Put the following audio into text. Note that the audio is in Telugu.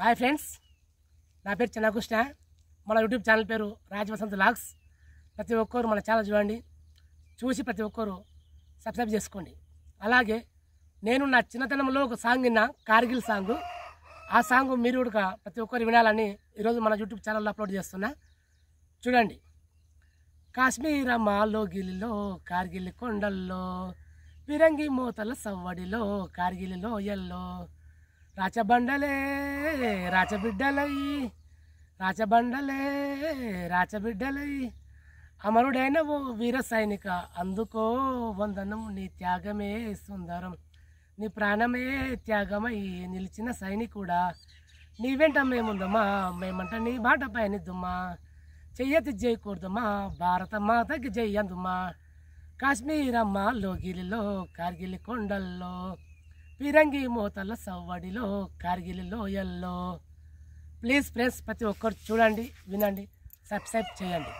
హాయ్ ఫ్రెండ్స్ నా పేరు చిన్నకృష్ణ మన యూట్యూబ్ ఛానల్ పేరు రాజవసంత్ లాగ్స్ ప్రతి ఒక్కరు మన ఛానల్ చూడండి చూసి ప్రతి ఒక్కరు సబ్స్క్రైబ్ చేసుకోండి అలాగే నేను నా చిన్నతనంలో ఒక సాంగ్ విన్నా కార్గిల్ సాంగ్ ఆ సాంగ్ మీరు కూడా ప్రతి ఒక్కరు వినాలని ఈరోజు మన యూట్యూబ్ ఛానల్లో అప్లోడ్ చేస్తున్నా చూడండి కాశ్మీర మాలోగిలిలో కార్గిల్ కొండల్లో పిరంగి మోతల సవ్వడిలో కార్గిల్ లోయల్లో రాచబండలే రాచబిడ్డలై రాచబండలే రాచబిడ్డలై అమరుడైన ఓ వీర సైనిక అందుకో వందనం నీ త్యాగమే సుందరం నీ ప్రాణమే త్యాగమై నిలిచిన సైనికుడా నీ వెంట మేముందమ్మా మేమంట నీ బాట పయనిద్దుమా చెయ్యతి చేయకూడదమ్మా భారత మాతకి జయ్యందుమా కాశ్మీరమ్మ లోగిలిలో కార్గిలి కొండల్లో పిరంగి మోతల సవ్వడిలో కార్గిల్ లోయల్లో ప్లీజ్ ఫ్రెండ్స్ ప్రతి ఒక్కరు చూడండి వినండి సబ్స్క్రైబ్ చేయండి